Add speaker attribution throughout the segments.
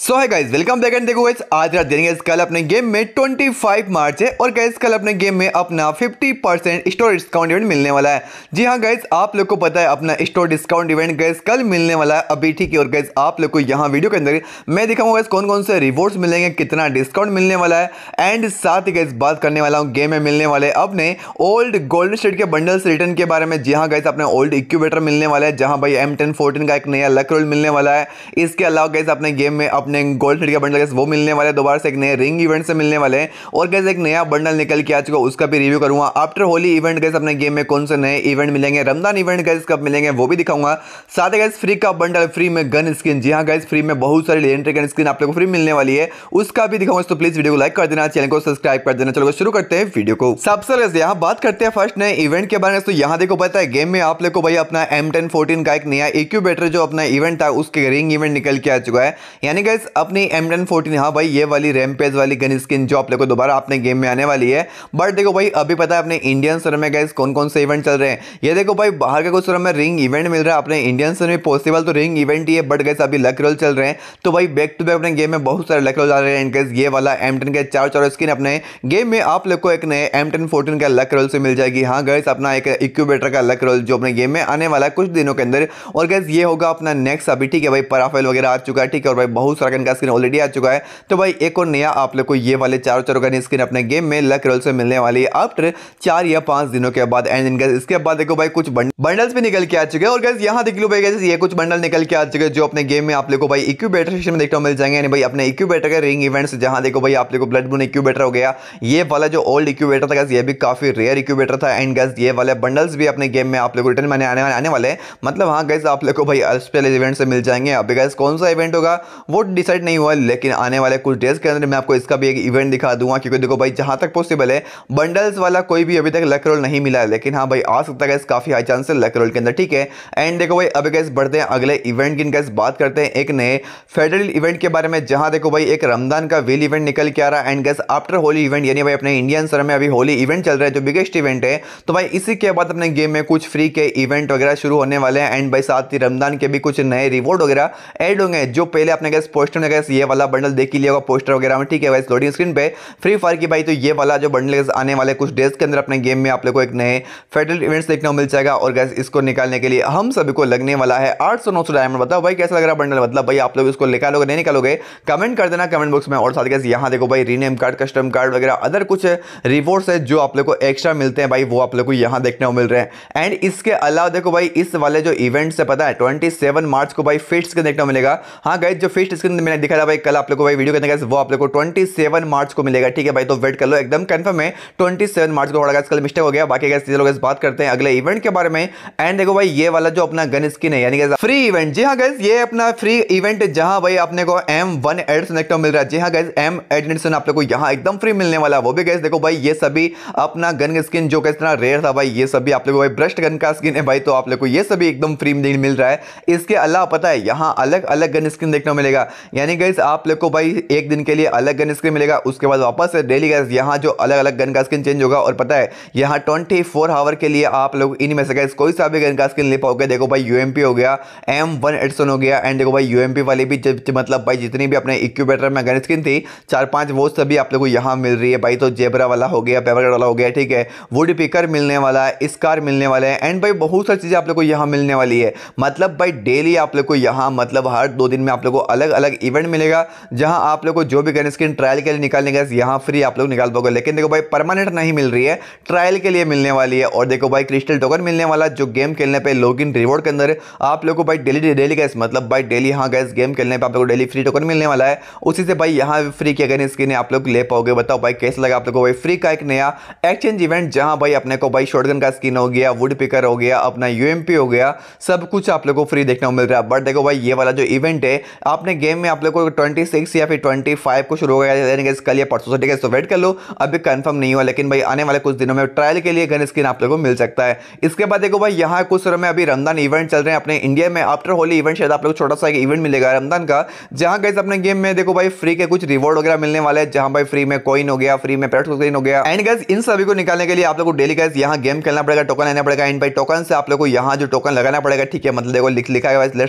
Speaker 1: so hi guys welcome back and देखो guys आज रात देंगे कल अपने गेम में 25 मार्च है और गाइज कल अपने गेम में अपना 50 परसेंट स्टोर डिस्काउंट इवेंट मिलने वाला है जी हाँ गाइज आप लोग को पता है अपना स्टोर डिस्काउंट इवेंट गाइज कल मिलने वाला है अभी ठीक है और गाइज आप लोग को यहाँ वीडियो के अंदर मैं दिखाऊंगा गाइज कौन कौन से रिवॉर्ड्स मिलेंगे कितना डिस्काउंट मिलने वाला है एंड साथ ही गाइज बात करने वाला हूँ गेम में मिलने वाले अपने ओल्ड गोल्डन स्टेट के बंडल्स रिटर्न के बारे में जी हाँ गाइज अपने ओल्ड इक्यूबेटर मिलने वाला है जहाँ भाई एम टेन का एक नया लक रोल मिलने वाला है इसके अलावा गाइज अपने गेम में अपने गोल्ड का बंडल वो मिलने वाले दोबारा से एक नए रिंग इवेंट से मिलने वाले और कैसे एक नया बंडल निकल के आ चुका उसका भी रिव्यू करूंगा आफ्टर होली इवेंट गैस अपने गेम में कौन से नए इवेंट मिलेंगे रमदान इवेंट गैस कब मिलेंगे वो भी दिखाऊंगा साथ ही गैस फ्री का बंडल फ्री में गन स्क्रीन जी हाँ गैस फ्री में बहुत सारी लेजेंडरी गन स्क्रीन आप लोग को फ्री मिलने वाली है उसका भी दिखाऊंगा तो प्लीज़ वीडियो को लाइक कर देना चैनल को सब्सक्राइब कर देना चलो शुरू करते हैं वीडियो को सबसे यहाँ बात करते हैं फर्स्ट नए इवेंट के बारे में तो यहाँ देखो पता है गेम में आप लोग को भाई अपना एम टेन फोर्टीन का एक नया इक्यूबेटर जो अपना इवेंट था उसके रिंग इवेंट निकल के आ चुका है यानी गैस गाइस अपनी एम टेन फोर्टीन हाँ भाई ये वाली रैमपेज वाली गन स्किन जो आप लोग को दोबारा अपने गेम में आने वाली है बट देखो भाई अभी पता है अपने इंडियन सर में गाइस कौन कौन से इवेंट चल रहे हैं ये देखो भाई बाहर के कुछ सर में रिंग इवेंट मिल रहा है अपने इंडियन सर में पॉसिबल तो रिंग इवेंट ही है बट गाइस अभी लक रोल चल रहे हैं तो भाई बैक टू बैक अपने गेम में बहुत सारे लक रोल आ रहे हैं इनकेस ये वाला एम के चार चार स्किन अपने गेम में आप लोग को एक नए एम टेन फोर्टीन का लक रोल से मिल जाएगी हाँ गैस अपना एक इक्यूबेटर का लक रोल जो अपने गेम में आने वाला है कुछ दिनों के अंदर और गैस ये होगा अपना नेक्स्ट अभी ठीक है भाई पराफेल वगैरह आ चुका है ठीक है और भाई बहुत सारा ड्रैगन का स्किन ऑलरेडी आ चुका है तो भाई एक और नया आप लोग को ये वाले चारों चारों का स्किन अपने गेम में लक रोल से मिलने वाली है आफ्टर चार या पांच दिनों के बाद एंड इनका इसके बाद देखो भाई कुछ बंडल्स भी निकल के आ चुके हैं और गैस यहाँ देख लो भाई गैस ये कुछ बंडल निकल के आ चुके हैं जो अपने गेम में आप लोग को भाई इक्यूबेटर सेक्शन में देखने मिल जाएंगे यानी भाई अपने इक्यूबेटर के रिंग इवेंट्स जहाँ देखो भाई आप लोग को ब्लड बून इक्यूबेटर हो गया ये वाला जो ओल्ड इक्यूबेटर था गैस ये भी काफ़ी रेयर इक्यूबेटर था एंड गैस ये वाले बंडल्स भी अपने गेम में आप लोग रिटर्न मैंने आने वाले आने वाले मतलब हाँ गैस आप लोग को भाई स्पेल इवेंट से मिल जाएंगे अभी गैस कौन सा इवेंट होगा वो डिसाइड नहीं हुआ लेकिन आने वाले कुछ डेज के अंदर मैं आपको इसका भी एक इवेंट दिखा दूंगा क्योंकि देखो भाई जहां तक पॉसिबल है बंडल्स वाला कोई भी अभी तक लक रोल नहीं मिला है लेकिन हाँ भाई आ सकता है काफ़ी हाई चांस है लक रोल के अंदर ठीक है एंड देखो भाई अभी कैसे बढ़ते हैं अगले इवेंट की इनका बात करते हैं एक नए फेडरल इवेंट के बारे में जहां देखो भाई एक रमदान का वेल इवेंट निकल के आ रहा है and guys after Holi event यानी भाई अपने इंडियन सर में अभी होली इवेंट चल रहा है जो बिगेस्ट इवेंट है तो भाई इसी के बाद अपने गेम में कुछ फ्री के इवेंट वगैरह शुरू होने वाले हैं एंड भाई साथ ही रमदान के भी कुछ नए रिवॉर्ड वगैरह एड होंगे जो पहले अपने गैस पोस्टर में ये वाला बंडल देख ही लिया होगा पोस्टर वगैरह में ठीक है वैसे लोडिंग स्क्रीन पे फ्री फायर की भाई तो ये वाला जो बंडल आने वाले कुछ डेज के अंदर अपने गेम में आप लोग को एक नए फेडरल इवेंट्स देखने को मिल जाएगा और गैस इसको निकालने के लिए हम सभी को लगने वाला है आठ सौ नौ सौ डायमंड बताओ भाई कैसा लग रहा है बंडल मतलब भाई आप लोग इसको निकालोगे नहीं निकालोगे कमेंट कर देना कमेंट बॉक्स में और साथ गैस यहाँ देखो भाई रीनेम कार्ड कस्टम कार्ड वगैरह अदर कुछ रिवॉर्ड्स है जो आप लोग को एक्स्ट्रा मिलते हैं भाई वो आप लोग को यहाँ देखने को मिल रहे हैं एंड इसके अलावा देखो भाई इस वाले जो इवेंट्स है पता है ट्वेंटी मार्च को भाई फिट्स के देखने को मिलेगा हाँ गए जो फिट्स स्क्रीन मैंने दिखा था भाई कल आप लोग को भाई वीडियो करने का वो आप लोग को ट्वेंटी सेवन मार्च को मिलेगा ठीक है भाई तो वेट कर लो एकदम कन्फर्म है ट्वेंटी सेवन मार्च को थोड़ा कल मिस्टेक हो गया बाकी गैस लोग बात करते हैं अगले इवेंट के बारे में एंड देखो भाई ये वाला जो अपना गन स्किन है यानी फ्री इवेंट जी हाँ गैस ये अपना फ्री इवेंट जहां भाई अपने को एम वन एड्स मिल रहा है जी हाँ गैस एम एडनेटसन आप लोग को यहाँ एकदम फ्री मिलने वाला वो भी गैस देखो भाई ये सभी अपना गन स्किन जो कितना रेयर था भाई ये सभी आप लोग को भाई ब्रस्ट गन का स्किन है भाई तो आप लोग को ये सभी एकदम फ्री मिल रहा है इसके अलावा पता है यहाँ अलग अलग गन स्किन देखने को मिलेगा यानी गैस आप लोग को भाई एक दिन के लिए अलग गन स्किन मिलेगा उसके बाद वापस डेली गैस यहाँ जो अलग अलग गन का स्किन चेंज होगा और पता है यहाँ ट्वेंटी फोर आवर के लिए आप लोग इनमें से गैस कोई सा भी गन का स्किन ले पाओगे देखो भाई यू हो गया एम वन हो गया एंड देखो भाई यू वाले भी मतलब भाई जितनी भी अपने इक्यूबेटर में गन स्किन थी चार पाँच वो सभी आप लोग को यहाँ मिल रही है भाई तो जेबरा वाला हो गया पेपरगढ़ वाला हो गया ठीक है वुड पिकर मिलने वाला है स्कार मिलने वाला है एंड भाई बहुत सारी चीज़ें आप लोग को यहाँ मिलने वाली है मतलब भाई डेली आप लोग को यहाँ मतलब हर दो दिन में आप लोग को अलग अलग अलग इवेंट मिलेगा जहां आप लोग को जो भी गन स्किन ट्रायल के लिए निकालने गए यहाँ फ्री आप लोग निकाल पाओगे लेकिन देखो भाई परमानेंट नहीं मिल रही है ट्रायल के लिए मिलने वाली है और देखो भाई क्रिस्टल टोकन मिलने वाला जो गेम खेलने पर लॉग इन रिवॉर्ड के अंदर आप लोग को भाई डेली डेली गैस मतलब भाई डेली हाँ गैस गेम खेलने पर आप लोग डेली फ्री टोकन मिलने वाला है उसी से भाई यहाँ फ्री की गन स्किन आप लोग ले पाओगे बताओ भाई कैसे लगा आप लोग को भाई फ्री का एक नया एक्सचेंज इवेंट जहाँ भाई अपने को भाई शॉर्टगन का स्किन हो गया वुड पिकर हो गया अपना यूएमपी हो गया सब कुछ आप लोग को फ्री देखने को मिल रहा है बट देखो भाई ये वाला जो इवेंट है आपने गेम टाइम में आप लोग को ट्वेंटी सिक्स या फिर ट्वेंटी फाइव को शुरू होगा यानी कि कल या परसों से ठीक है तो वेट कर लो अभी कंफर्म नहीं हुआ लेकिन भाई आने वाले कुछ दिनों में ट्रायल के लिए गन स्किन आप लोग को मिल सकता है इसके बाद देखो भाई यहाँ कुछ समय में अभी रमदान इवेंट चल रहे हैं अपने इंडिया में आफ्टर होली इवेंट शायद आप लोग छोटा सा एक इवेंट मिलेगा रमदान का जहाँ गए अपने गेम में देखो भाई फ्री के कुछ रिवॉर्ड वगैरह मिलने वाले हैं जहाँ भाई फ्री में कॉइन हो गया फ्री में पेट कॉइन हो गया एंड गैस इन सभी को निकालने के लिए आप लोग को डेली गैस यहाँ गेम खेलना पड़ेगा टोकन लेना पड़ेगा एंड भाई टोकन से आप लोग को यहाँ जो टोकन लगाना पड़ेगा ठीक है मतलब देखो लिख लिखा है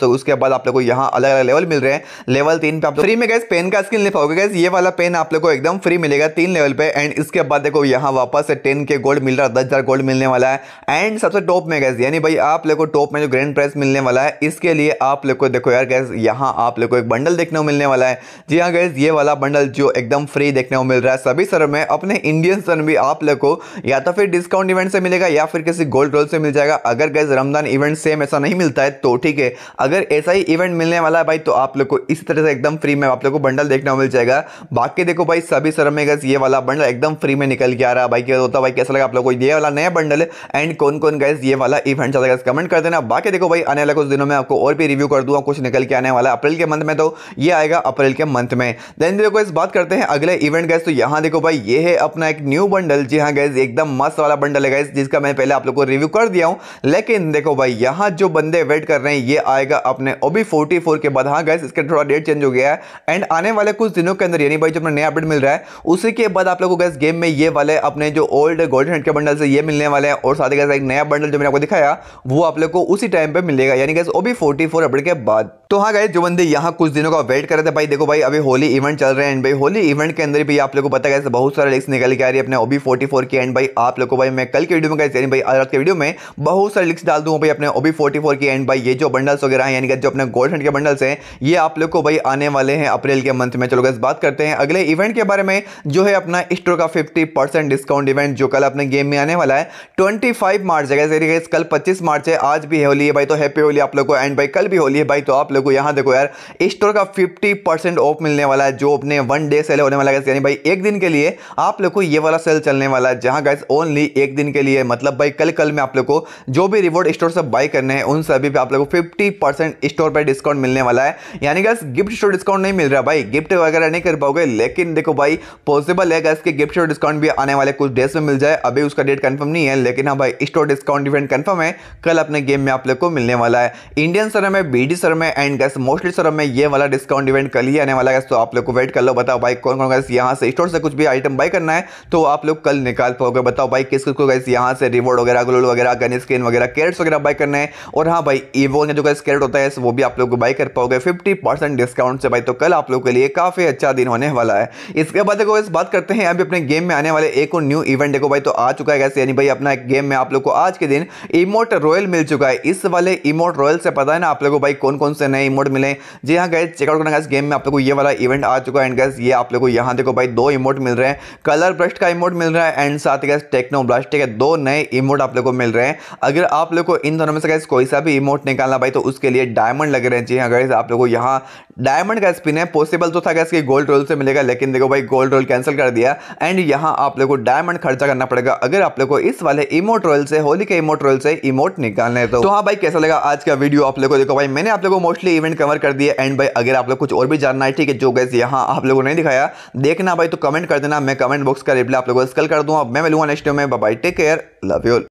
Speaker 1: तो उसके बाद आप लोग को यहाँ अलग अलग लेवल मिल रहे हैं लेवल तीन पे आप फ्री में गैस पेन का स्किन लिखा होगा गैस ये वाला पेन आप लोग को एकदम फ्री मिलेगा तीन लेवल पे एंड इसके बाद देखो यहाँ वापस से टेन के गोल्ड मिल रहा है दस गोल्ड मिलने वाला है एंड सबसे टॉप में गैस यानी भाई आप लोग को टॉप में जो ग्रैंड प्राइस मिलने वाला है इसके लिए आप लोग को देखो यार गैस यहाँ आप लोग को एक बंडल देखने को मिलने वाला है जी हाँ गैस ये वाला बंडल जो एकदम फ्री देखने को मिल रहा है सभी सर में अपने इंडियन सर भी आप लोग को या तो फिर डिस्काउंट इवेंट से मिलेगा या फिर किसी गोल्ड रोल से मिल जाएगा अगर गैस रमजान इवेंट सेम ऐसा नहीं मिलता है तो ठीक है अगर ऐसा ही इवेंट मिलने वाला है भाई तो आप लोग को इसी तरह से एकदम फ्री में आप लोग को बंडल देखने को मिल जाएगा बाकी देखो भाई सभी सर में ये वाला बंडल एकदम फ्री में निकल के आ रहा है भाई क्या होता है भाई कैसा लगा आप लोग को ये वाला नया बंडल एंड कौन कौन गैस ये वाला इवेंट चला गया कमेंट कर देना बाकी देखो भाई आने वाले कुछ दिनों में आपको और भी रिव्यू कर दूँगा कुछ निकल के आने वाला अप्रैल के मंथ में तो ये आएगा अप्रैल के मंथ में देन देखो इस बात करते हैं अगले इवेंट गैस तो यहाँ देखो भाई ये है अपना एक न्यू बंडल जी हाँ गैस एकदम मस्त वाला बंडल है गैस जिसका मैं पहले आप लोग को रिव्यू कर दिया हूँ लेकिन देखो भाई यहाँ जो बंदे वेट कर रहे हैं ये आएगा अपने ओबी फोर्टी के बाद हाँ हाँ गैस इसका थोड़ा डेट चेंज हो गया है एंड आने वाले कुछ दिनों के अंदर यानी भाई जो अपना नया अपडेट मिल रहा है उसी के बाद आप लोगों को गैस गेम में ये वाले अपने जो ओल्ड गोल्डन हेड के बंडल से ये मिलने वाले हैं और साथ ही गैस एक नया बंडल जो मैंने आपको दिखाया वो आप लोग को उसी टाइम पर मिलेगा यानी गैस वो भी फोर्टी अपडेट के बाद तो हाँ गए जो बंदे यहाँ कुछ दिनों का वेट कर रहे थे भाई देखो भाई अभी होली इवेंट चल रहे हैं एंड भाई होली इवेंट के अंदर भी आप लोगों को पता है बहुत सारे लिक्स निकल के आ रही है अपने ओबी फोर्टी फोर की एंड भाई आप लोगों को भाई मैं कल के वीडियो में गए यानी भाई आज रात के वीडियो में बहुत सारे लिक्स डाल दूँ भाई अपने ओबी फोर्टी फोर की एंड भाई ये जो बंडल्स वगैरह हैं यानी कि जो अपने गोल्ड हंड के बंडल्स हैं ये आप लोग को भाई आने वाले हैं अप्रैल के मंथ में चलो गैस बात करते हैं अगले इवेंट के बारे में जो है अपना स्टोर का फिफ्टी डिस्काउंट इवेंट जो कल अपने गेम में आने वाला है ट्वेंटी मार्च है गैस कल पच्चीस मार्च है आज भी होली है भाई तो हैप्पी होली आप लोग को एंड भाई कल भी होली है भाई तो आप लोग को यहाँ देखो यार स्टोर का फिफ्टी ऑफ मिलने वाला है जो अपने वन डे सेल होने वाला है यानी भाई एक दिन के लिए आप लोग को ये वाला सेल चलने वाला है जहाँ गैस ओनली एक दिन के लिए मतलब भाई कल कल में आप लोग को जो भी रिवॉर्ड स्टोर से बाई करने हैं उन सभी पे आप लोग को फिफ्टी परसेंट स्टोर पर डिस्काउंट मिलने वाला है यानी गैस गिफ्ट शो डिस्काउंट नहीं मिल रहा भाई गिफ्ट वगैरह नहीं कर पाओगे लेकिन देखो भाई पॉसिबल है गैस के गिफ्ट शो डिस्काउंट भी आने वाले कुछ डेज में मिल जाए अभी उसका डेट कन्फर्म नहीं है लेकिन हाँ भाई स्टोर डिस्काउंट इवेंट कन्फर्म है कल अपने गेम में आप लोग को मिलने वाला है इंडियन सर में बी सर में एंड गैस मोस्टली सर में ये वाला डिस्काउंट इवेंट कल ही आने वाला गैस तो आप लोग को वेट कर लो बताओ भाई कौन कौन गैस यहाँ से स्टोर से कुछ भी आइटम बाई करना है तो आप लोग कल निकाल पाओगे बताओ भाई किस किस को गैस यहाँ से रिवॉर्ड वगैरह ग्लोल वगैरह गन स्किन वगैरह कैरेट्स वगैरह बाई करना है और हाँ भाई ईवोन ने जो गैस कैरेट होता है वो भी आप लोग को बाई कर पाओगे फिफ्टी परसेंट डिस्काउंट से भाई तो कल आप लोगों के लिए काफ़ी अच्छा दिन होने वाला है इसके बाद देखो इस बात करते हैं अभी अपने गेम में आने वाले एक और न्यू इवेंट देखो भाई तो आ चुका है कैसे यानी भाई अपना गेम में आप लोग को आज के दिन इमोट रॉयल मिल चुका है इस वाले इमोट रॉयल से पता है ना आप लोग को भाई कौन कौन से नए इमोट मिले जी हाँ गए चेकआउट करना इस गेम में आप लोग को ये वाला इवेंट आ चुका है एंड गैस ये आप लोग को यहाँ देखो भाई दो इमोट मिल रहे हैं कलर ब्रस्ट का इमोट मिल रहा है एंड साथ ही गैस टेक्नो ब्लास्ट के दो नए इमोट आप लोग को मिल रहे हैं अगर आप लोग को इन दोनों में से गैस कोई सा भी इमोट निकालना भाई तो उसके लिए डायमंड लग रहे हैं जी हाँ गैस आप लोग लोगों यहाँ डायमंड का स्पिन है पॉसिबल तो था गैस कि गोल्ड रोल से मिलेगा लेकिन देखो भाई गोल्ड रोल कैंसिल कर दिया एंड यहाँ आप लोग को डायमंड खर्चा करना पड़ेगा अगर आप लोग को इस वाले इमोट रोल से होली के इमोट रोल से इमोट निकालने तो-, तो, हाँ भाई कैसा लगा आज का वीडियो आप लोग को देखो भाई मैंने आप लोग को मोस्टली इवेंट कवर कर दिया एंड भाई अगर आप लोग कुछ और भी जानना है ठीक है जो गैस यहाँ आप लोगों ने दिखाया देखना भाई तो कमेंट कर देना मैं कमेंट बॉक्स का रिप्लाई आप लोगों को स्कल कर दूँ अब मैं मिलूंगा नेक्स्ट में bye take care love you'll